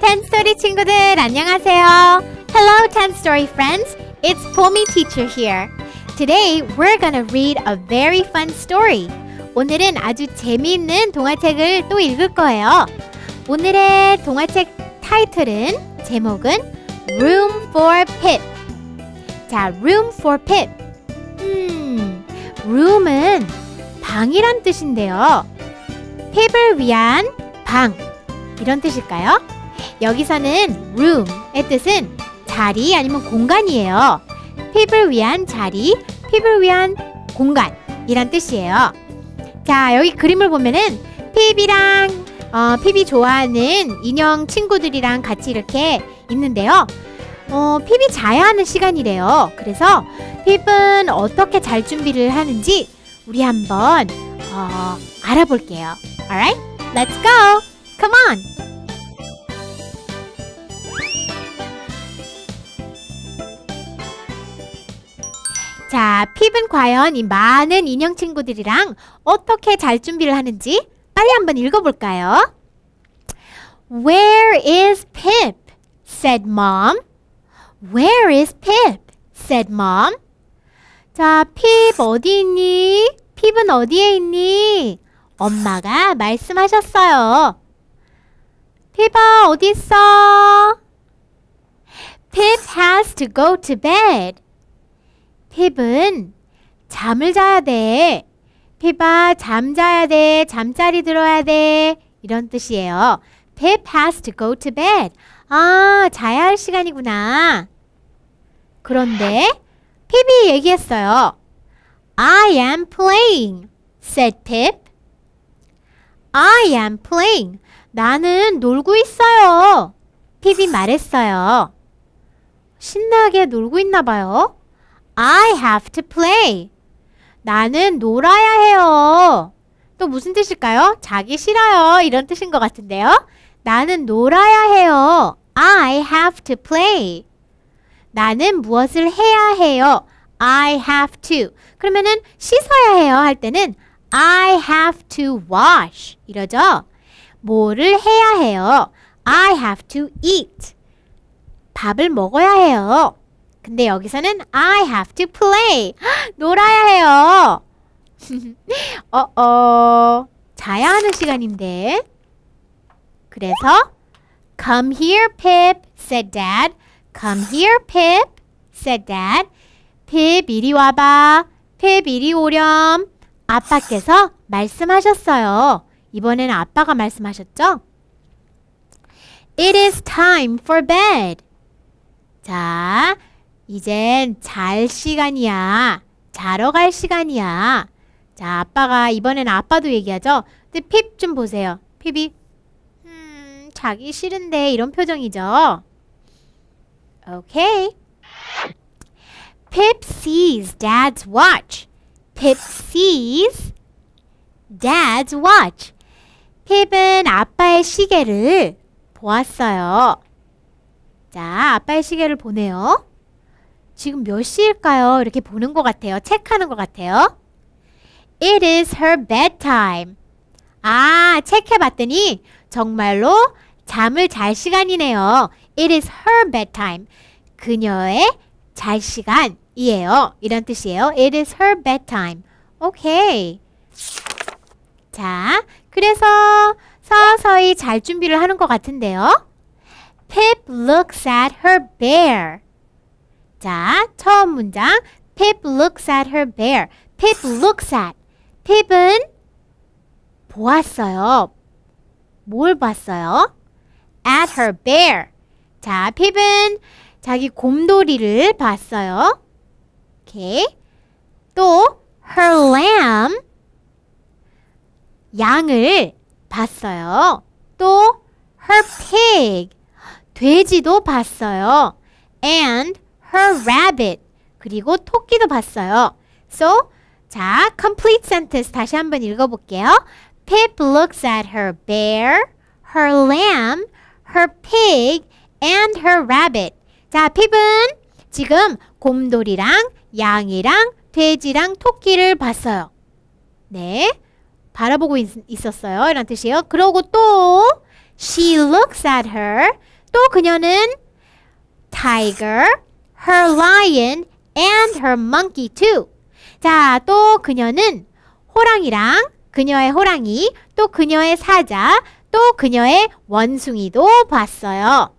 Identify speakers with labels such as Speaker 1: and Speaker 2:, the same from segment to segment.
Speaker 1: 탐스토리 친구들 안녕하세요. Hello t i m Story friends. It's Pomi teacher here. Today we're gonna read a very fun story. 오늘은 아주 재미있는 동화책을 또 읽을 거예요. 오늘의 동화책 타이틀은 제목은 Room for Pip. 자, Room for Pip. 음, room은 방이란 뜻인데요. 핍을 위한 방 이런 뜻일까요? 여기서는 room의 뜻은 자리 아니면 공간이에요. 핍을 위한 자리, 핍을 위한 공간이란 뜻이에요. 자, 여기 그림을 보면은 핍이랑 어, 피비 좋아하는 인형 친구들이랑 같이 이렇게 있는데요. 어, 피비 자야 하는 시간이래요. 그래서 피비는 어떻게 잘 준비를 하는지 우리 한번 어, 알아볼게요. Alright, let's go. Come on. 자, 핍은 과연 이 많은 인형 친구들이랑 어떻게 잘 준비를 하는지 빨리 한번 읽어볼까요? Where is Pip? said mom. Where is Pip? said mom. 자, 핍 어디 있니? 핍은 어디에 있니? 엄마가 말씀하셨어요. 핍아 어디 있어? Pip has to go to bed. 핍은 잠을 자야 돼. 피바 잠자야 돼. 잠자리 들어야 돼. 이런 뜻이에요. Pip has to go to bed. 아, 자야 할 시간이구나. 그런데 핍이 얘기했어요. I am playing, said Pip. I am playing. 나는 놀고 있어요. 핍이 말했어요. 신나게 놀고 있나 봐요. I have to play. 나는 놀아야 해요. 또 무슨 뜻일까요? 자기 싫어요. 이런 뜻인 것 같은데요. 나는 놀아야 해요. I have to play. 나는 무엇을 해야 해요. I have to. 그러면은 씻어야 해요 할 때는 I have to wash 이러죠. 뭐를 해야 해요? I have to eat. 밥을 먹어야 해요. 근데 여기서는 I have to play. 놀아야 해요. 어어. 자야 하는 시간인데. 그래서 Come here, Pip, said Dad. Come here, Pip, said Dad. Pip, 이리 와봐. Pip, 이리 오렴. 아빠께서 말씀하셨어요. 이번에 아빠가 말씀하셨죠? It is time for bed. 자, 이젠 잘 시간이야. 자러 갈 시간이야. 자, 아빠가 이번엔 아빠도 얘기하죠. 근데 핍좀 보세요. 핍이 음, 자기 싫은데 이런 표정이죠. 오케이. Pip sees dad's watch. Pip sees dad's watch. 핍은 아빠의 시계를 보았어요. 자, 아빠의 시계를 보네요. 지금 몇 시일까요? 이렇게 보는 것 같아요. 체크하는 것 같아요. It is her bedtime. 아, 체크해봤더니 정말로 잠을 잘 시간이네요. It is her bedtime. 그녀의 잘 시간이에요. 이런 뜻이에요. It is her bedtime. 오케이. 자, 그래서 서서히 잘 준비를 하는 것 같은데요. Pip looks at her bear. 자, 처음 문장. Pip looks at her bear. Pip looks at. Pip은 보았어요. 뭘 봤어요? At her bear. 자, Pip은 자기 곰돌이를 봤어요. 오케이. 또 her lamb 양을 봤어요. 또 her pig 돼지도 봤어요. and her rabbit. 그리고 토끼도 봤어요. So, 자, complete sentence 다시 한번 읽어볼게요. Pip looks at her bear, her lamb, her pig, and her rabbit. 자, 핍은 지금 곰돌이랑 양이랑 돼지랑 토끼를 봤어요. 네, 바라보고 있, 었어요 이런 뜻이에요. 그러고 또 she looks at her. 또 그녀는 tiger, her lion and her monkey too. 자, 또 그녀는 호랑이랑 그녀의 호랑이, 또 그녀의 사자, 또 그녀의 원숭이도 봤어요.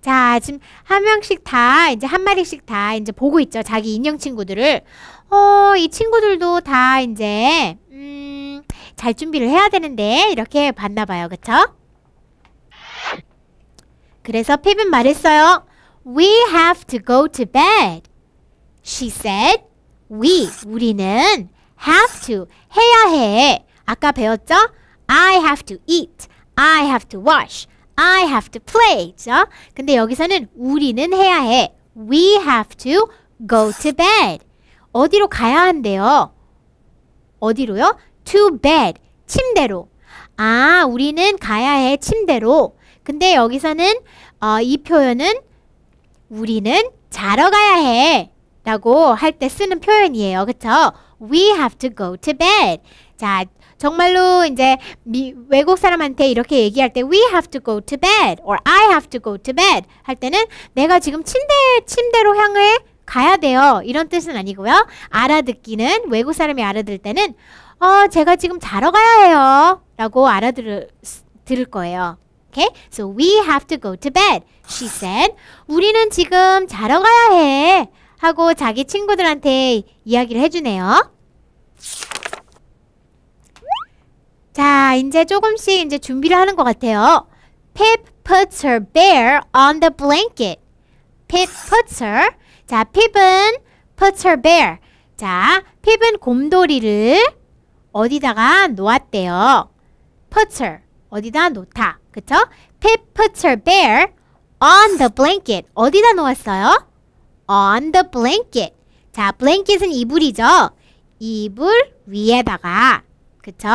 Speaker 1: 자, 지금 한 명씩 다, 이제 한 마리씩 다 이제 보고 있죠. 자기 인형 친구들을. 어, 이 친구들도 다 이제, 음, 잘 준비를 해야 되는데, 이렇게 봤나 봐요. 그쵸? 그래서 피빈 말했어요. We have to go to bed. She said, We, 우리는 have to, 해야 해. 아까 배웠죠? I have to eat. I have to wash. I have to play. 죠? 근데 여기서는 우리는 해야 해. We have to go to bed. 어디로 가야 한대요? 어디로요? To bed. 침대로. 아, 우리는 가야 해. 침대로. 근데 여기서는 어, 이 표현은 우리는 자러 가야 해. 라고 할 때 쓰는 표현이에요. 그쵸? We have to go to bed. 자, 정말로 이제 미, 외국 사람한테 이렇게 얘기할 때 we have to go to bed or I have to go to bed 할 때는 내가 지금 침대 침대로 향해 가야 돼요. 이런 뜻은 아니고요. 알아듣기는 외국 사람이 알아들 때는 어, 제가 지금 자러 가야 해요. 라고 알아들을 거예요. Okay? So we have to go to bed. She said. 우리는 지금 자러 가야 해. 하고 자기 친구들한테 이야기를 해주네요. 자, 이제 조금씩 이제 준비를 하는 것 같아요. Pip puts her bear on the blanket. Pip puts her. 자, Pip은 puts her bear. 자, Pip은 곰돌이를 어디다가 놓았대요. puts her. 어디다 놓다. 그쵸? Pip put her bear on the blanket. 어디다 놓았어요? On the blanket. 자, blanket은 이불이죠. 이불 위에다가. 그쵸?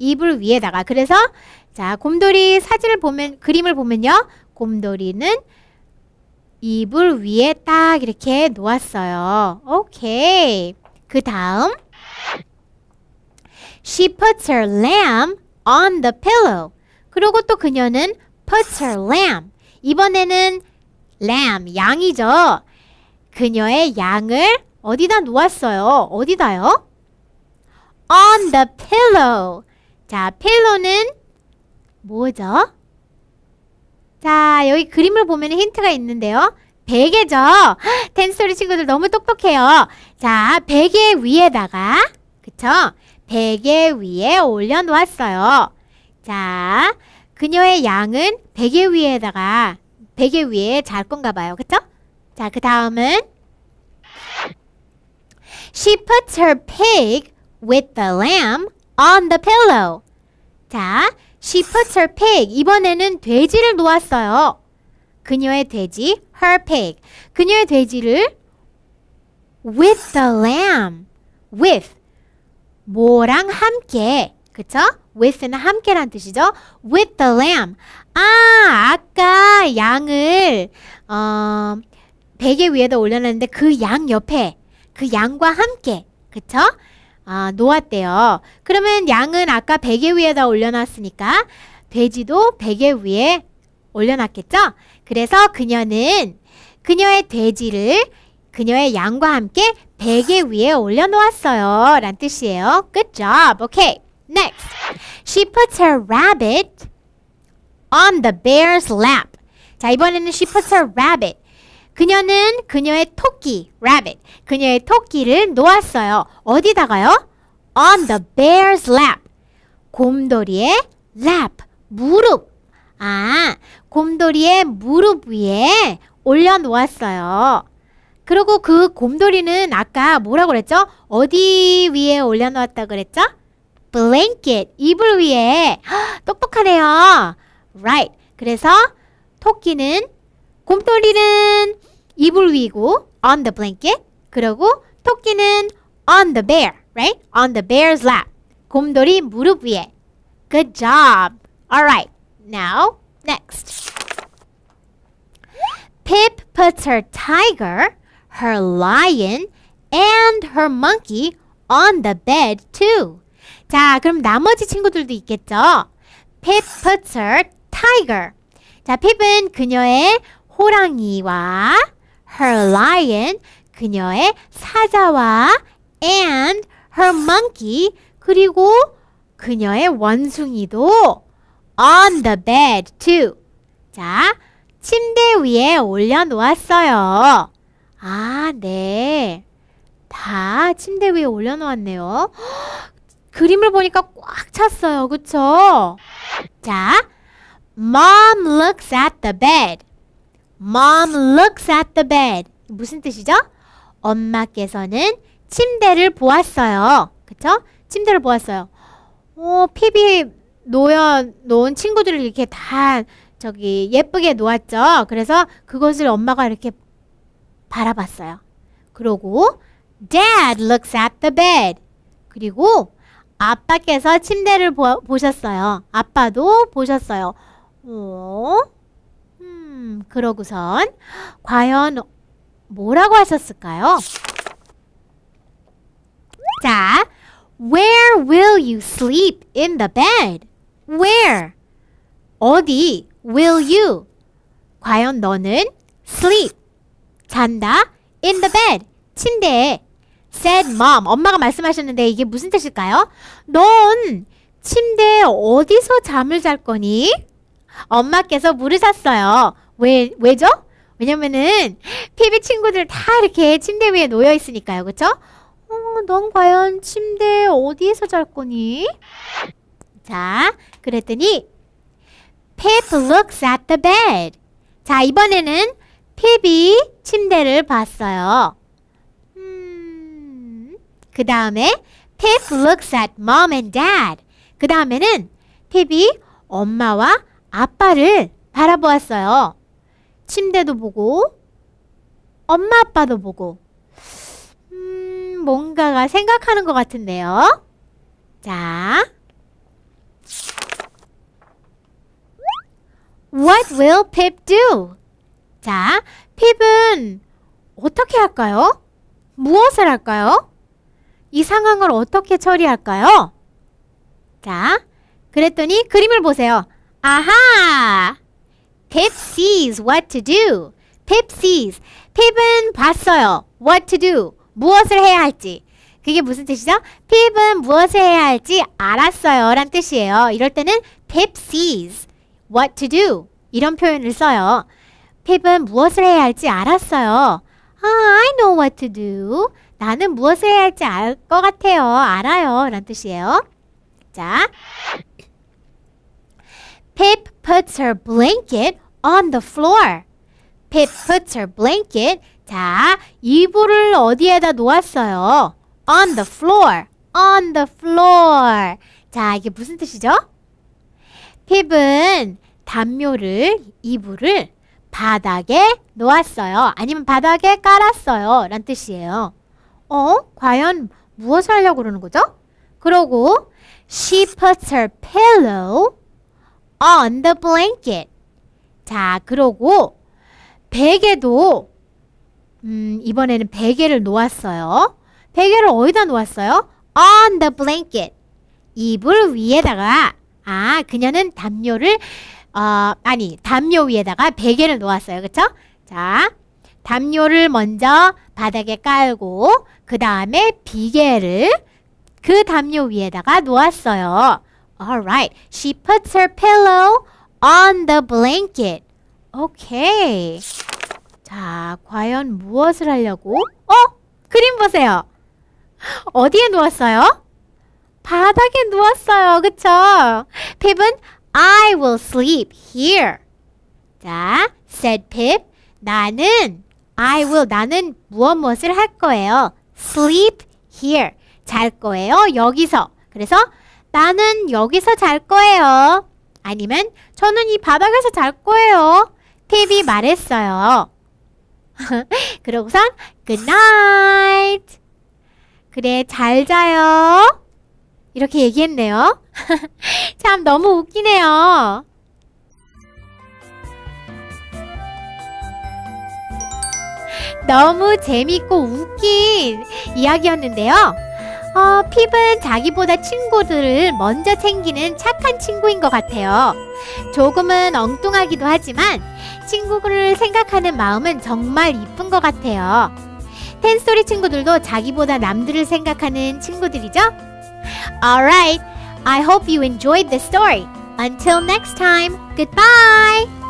Speaker 1: 이불 위에다가. 그래서 자, 곰돌이 사진을 보면 그림을 보면요. 곰돌이는 이불 위에 딱 이렇게 놓았어요. 오케이. 그 다음 She puts her lamb on the pillow. 그리고 또 그녀는 puts her lamb. 이번에는 lamb, 양이죠. 그녀의 양을 어디다 놓았어요? 어디다요? on the pillow. 자, pillow는 뭐죠? 자, 여기 그림을 보면 힌트가 있는데요. 베개죠? 텐스토리 친구들 너무 똑똑해요. 자, 베개 위에다가, 그쵸? 베개 위에 올려놓았어요. 자, 그녀의 양은 베개 위에다가 베개 위에 잘 건가 봐요. 그쵸? 자, 그 다음은 She puts her pig with the lamb on the pillow. 자, she puts her pig. 이번에는 돼지를 놓았어요. 그녀의 돼지, her pig. 그녀의 돼지를 with the lamb. with 뭐랑 함께. 그쵸? with는 함께란 뜻이죠. with the lamb. 아, 아까 양을 어, 베개 위에다 올려놨는데 그 양 옆에 그 양과 함께 그쵸? 아, 놓았대요. 그러면 양은 아까 베개 위에다 올려놨으니까 돼지도 베개 위에 올려놨겠죠? 그래서 그녀는 그녀의 돼지를 그녀의 양과 함께 베개 위에 올려놓았어요. 란 뜻이에요. 끝 job. 오케이. Next, she puts her rabbit on the bear's lap. 자, 이번에는 she puts her rabbit. 그녀는 그녀의 토끼, rabbit. 그녀의 토끼를 놓았어요. 어디다가요? On the bear's lap. 곰돌이의 lap. 무릎. 아, 곰돌이의 무릎 위에 올려놓았어요. 그리고 그 곰돌이는 아까 뭐라고 그랬죠? 어디 위에 올려놓았다 그랬죠? blanket, 이불 위에. 헉, 똑똑하네요. right. 그래서 토끼는, 곰돌이는 이불 위고 on the blanket. 그리고 토끼는 on the bear, right? on the bear's lap. 곰돌이 무릎 위에. Good job. Alright. Now, next. Pip puts her tiger, her lion, and her monkey on the bed too. 자, 그럼 나머지 친구들도 있겠죠? Pip puts her tiger. 자, Pip은 그녀의 호랑이와 her lion, 그녀의 사자와 and her monkey, 그리고 그녀의 원숭이도 on the bed too. 자, 침대 위에 올려놓았어요. 아, 네. 다 침대 위에 올려놓았네요. 그림을 보니까 꽉 찼어요. 그쵸? 자, Mom looks at the bed. Mom looks at the bed. 무슨 뜻이죠? 엄마께서는 침대를 보았어요. 그쵸? 침대를 보았어요. 어, 피비 놓여 놓은 친구들을 이렇게 다 저기 예쁘게 놓았죠. 그래서 그것을 엄마가 이렇게 바라봤어요. 그러고 dad looks at the bed. 그리고 아빠께서 침대를 보, 보셨어요. 아빠도 보셨어요. 오, 음, 그러고선 과연 뭐라고 하셨을까요? 자, Where will you sleep in the bed? Where? 어디? Will you? 과연 너는 sleep 잔다 in the bed 침대에 said mom. 엄마가 말씀하셨는데 이게 무슨 뜻일까요? 넌 침대에 어디서 잠을 잘 거니? 엄마께서 물으셨어요. 왜, 왜죠? 왜냐면은 피비 친구들 다 이렇게 침대 위에 놓여 있으니까요. 그쵸? 어, 넌 과연 침대 어디서잘 거니? 자, 그랬더니 Pip looks at the bed. 자, 이번에는 피비 침대를 봤어요. 그 다음에 Pip looks at mom and dad. 그 다음에는 핍이 엄마와 아빠를 바라보았어요. 침대도 보고 엄마 아빠도 보고 음, 뭔가가 생각하는 것 같은데요. 자 What will Pip do? 자, 핍은 어떻게 할까요? 무엇을 할까요? 이 상황을 어떻게 처리할까요? 자, 그랬더니 그림을 보세요. 아하! Pip sees what to do. Pip sees. Pip은 봤어요. What to do. 무엇을 해야 할지. 그게 무슨 뜻이죠? Pip은 무엇을 해야 할지 알았어요. 란 뜻이에요. 이럴 때는 Pip sees what to do. 이런 표현을 써요. Pip은 무엇을 해야 할지 알았어요. I know what to do. 나는 무엇을 해야 할지 알 것 같아요. 알아요. 란 뜻이에요. 자. Pip puts her blanket on the floor. Pip puts her blanket. 자, 이불을 어디에다 놓았어요? On the floor. On the floor. 자, 이게 무슨 뜻이죠? 핍은 담요를, 이불을 바닥에 놓았어요. 아니면 바닥에 깔았어요. 란 뜻이에요. 어? 과연 무엇을 하려고 그러는 거죠? 그러고 she puts her pillow on the blanket. 자, 그러고 베개도 음, 이번에는 베개를 놓았어요. 베개를 어디다 놓았어요? on the blanket. 이불 위에다가 아, 그녀는 담요를 어, 아니, 담요 위에다가 베개를 놓았어요. 그쵸? 자, 담요를 먼저 바닥에 깔고 그 다음에 비계를 그 담요 위에다가 놓았어요. Alright, she puts her pillow on the blanket. Okay. 자, 과연 무엇을 하려고? 어? 그림 보세요. 어디에 누웠어요? 바닥에 누웠어요. 그쵸? p 은 I will sleep here. 자, said Pip. 나는 I will 나는 무엇 무엇을 할 거예요. sleep here. 잘 거예요. 여기서. 그래서 나는 여기서 잘 거예요. 아니면 저는 이 바닥에서 잘 거예요. 팁이 말했어요. 그러고선 good night. 그래 잘 자요. 이렇게 얘기했네요. 참 너무 웃기네요. 너무 재밌고 웃긴 이야기였는데요. 어, 핍은 자기보다 친구들을 먼저 챙기는 착한 친구인 것 같아요. 조금은 엉뚱하기도 하지만 친구를 생각하는 마음은 정말 이쁜 것 같아요. 텐스토리 친구들도 자기보다 남들을 생각하는 친구들이죠? Alright, I hope you enjoyed the story. Until next time, goodbye!